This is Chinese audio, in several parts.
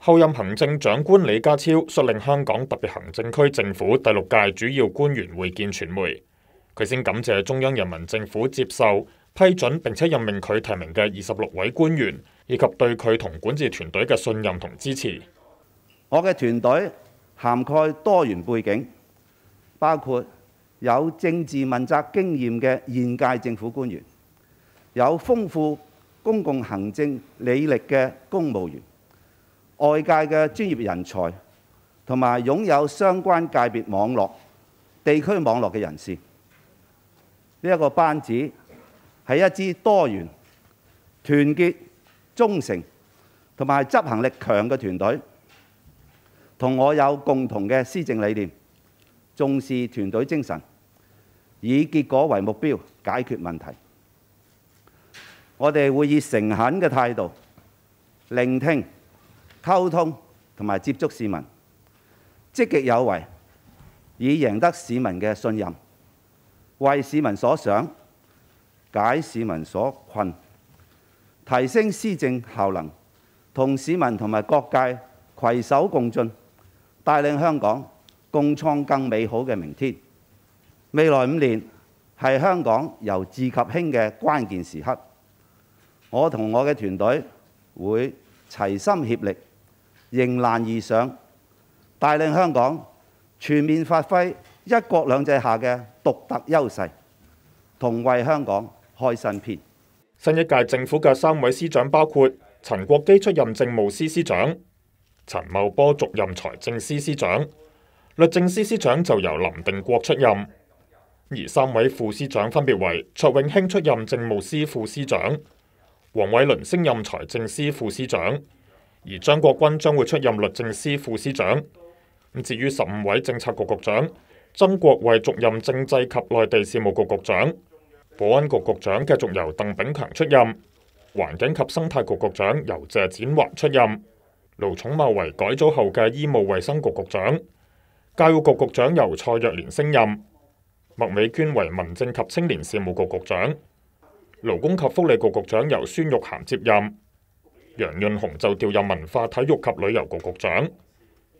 后任行政长官李家超率领香港特别行政区政府第六届主要官员会见传媒，佢先感谢中央人民政府接受批准，并且任命佢提名嘅二十六位官员，以及对佢同管治团队嘅信任同支持。我嘅团队涵盖多元背景，包括有政治问责经验嘅现届政府官员，有丰富公共行政履历嘅公务员。外界嘅專業人才，同埋擁有相關界別網絡、地區網絡嘅人士，呢一個班子係一支多元、團結、忠誠同埋執行力強嘅團隊，同我有共同嘅施政理念，重視團隊精神，以結果為目標解決問題。我哋會以誠懇嘅態度聆聽。溝通同埋接觸市民，積極有為，以贏得市民嘅信任，為市民所想，解市民所困，提升施政效能，同市民同埋各界攜手共進，帶領香港共創更美好嘅明天。未來五年係香港由治及興嘅關鍵時刻，我同我嘅團隊會齊心協力。迎難而上，帶領香港全面發揮一國兩制下嘅獨特優勢，同為香港開新篇。新一屆政府嘅三位司長包括陳國基出任政務司司長，陳茂波續任財政司司長，律政司司長就由林定國出任。而三位副司長分別為卓永興出任政務司副司長，黃偉麟升任財政司副司長。而張國軍將會出任律政司副司長。咁至於十五位政策局局長，曾國衛續任政制及內地事務局局長，保安局局長繼續由鄧炳強出任，環境及生態局局長由謝展華出任，卢寵茂为改組後嘅醫務衛生局局長，教育局局長由蔡若莲升任，麥美娟為民政及青年事務局局長，勞工及福利局局長由孫玉涵接任。杨润雄就调任文化体育及旅游局局长，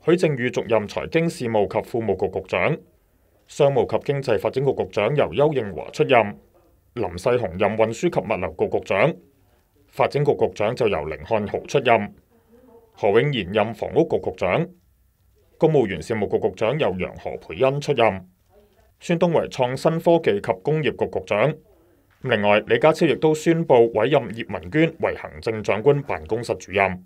许正宇续任财经事务及副务局局长，商务及经济发展局局长由邱应华出任，林世雄任运输及物流局局长，发展局局长就由凌汉豪出任，何永贤任房屋局局长，公务员事务局局长由杨何培恩出任，孙东为创新科技及工业局局长。另外，李家超亦都宣布委任叶文娟为行政长官办公室主任。